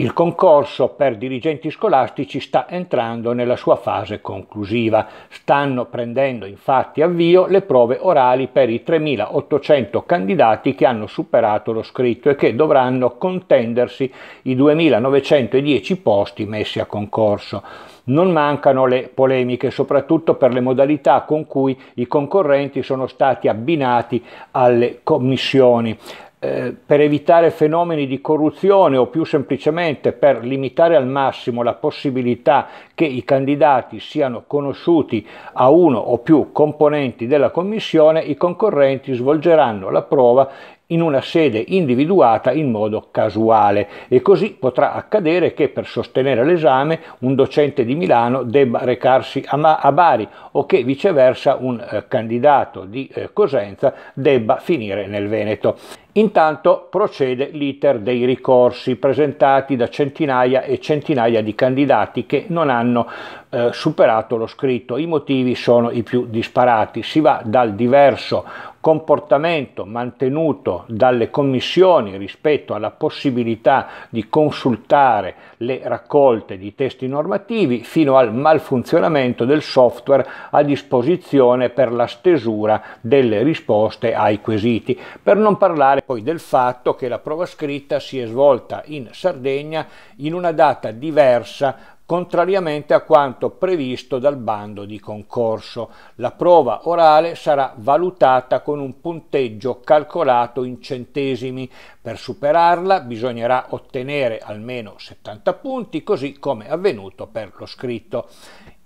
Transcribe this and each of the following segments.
Il concorso per dirigenti scolastici sta entrando nella sua fase conclusiva. Stanno prendendo infatti avvio le prove orali per i 3.800 candidati che hanno superato lo scritto e che dovranno contendersi i 2.910 posti messi a concorso. Non mancano le polemiche, soprattutto per le modalità con cui i concorrenti sono stati abbinati alle commissioni. Eh, per evitare fenomeni di corruzione o più semplicemente per limitare al massimo la possibilità che i candidati siano conosciuti a uno o più componenti della commissione, i concorrenti svolgeranno la prova in una sede individuata in modo casuale e così potrà accadere che per sostenere l'esame un docente di Milano debba recarsi a, Ma- a Bari o che viceversa un eh, candidato di eh, Cosenza debba finire nel Veneto. Intanto procede l'iter dei ricorsi presentati da centinaia e centinaia di candidati che non hanno eh, superato lo scritto. I motivi sono i più disparati, si va dal diverso comportamento mantenuto dalle commissioni rispetto alla possibilità di consultare le raccolte di testi normativi fino al malfunzionamento del software a disposizione per la stesura delle risposte ai quesiti, per non parlare poi del fatto che la prova scritta si è svolta in Sardegna in una data diversa contrariamente a quanto previsto dal bando di concorso. La prova orale sarà valutata con un punteggio calcolato in centesimi. Per superarla bisognerà ottenere almeno 70 punti, così come avvenuto per lo scritto.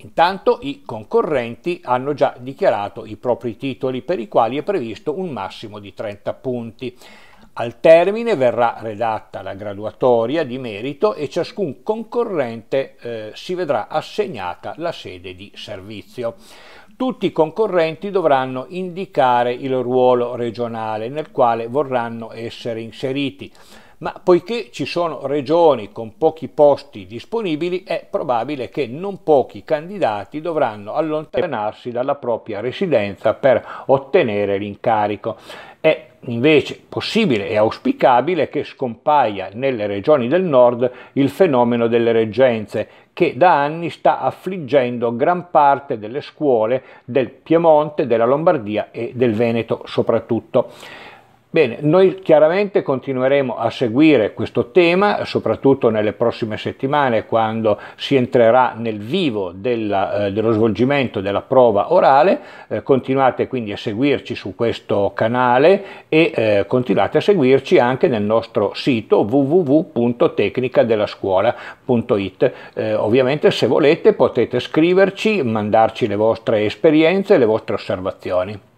Intanto i concorrenti hanno già dichiarato i propri titoli per i quali è previsto un massimo di 30 punti. Al termine verrà redatta la graduatoria di merito e ciascun concorrente eh, si vedrà assegnata la sede di servizio. Tutti i concorrenti dovranno indicare il ruolo regionale nel quale vorranno essere inseriti ma poiché ci sono regioni con pochi posti disponibili è probabile che non pochi candidati dovranno allontanarsi dalla propria residenza per ottenere l'incarico. È invece possibile e auspicabile che scompaia nelle regioni del nord il fenomeno delle reggenze, che da anni sta affliggendo gran parte delle scuole del Piemonte, della Lombardia e del Veneto soprattutto. Bene, noi chiaramente continueremo a seguire questo tema, soprattutto nelle prossime settimane quando si entrerà nel vivo della, eh, dello svolgimento della prova orale. Eh, continuate quindi a seguirci su questo canale e eh, continuate a seguirci anche nel nostro sito www.tecnicadellascuola.it. Eh, ovviamente se volete potete scriverci, mandarci le vostre esperienze, le vostre osservazioni.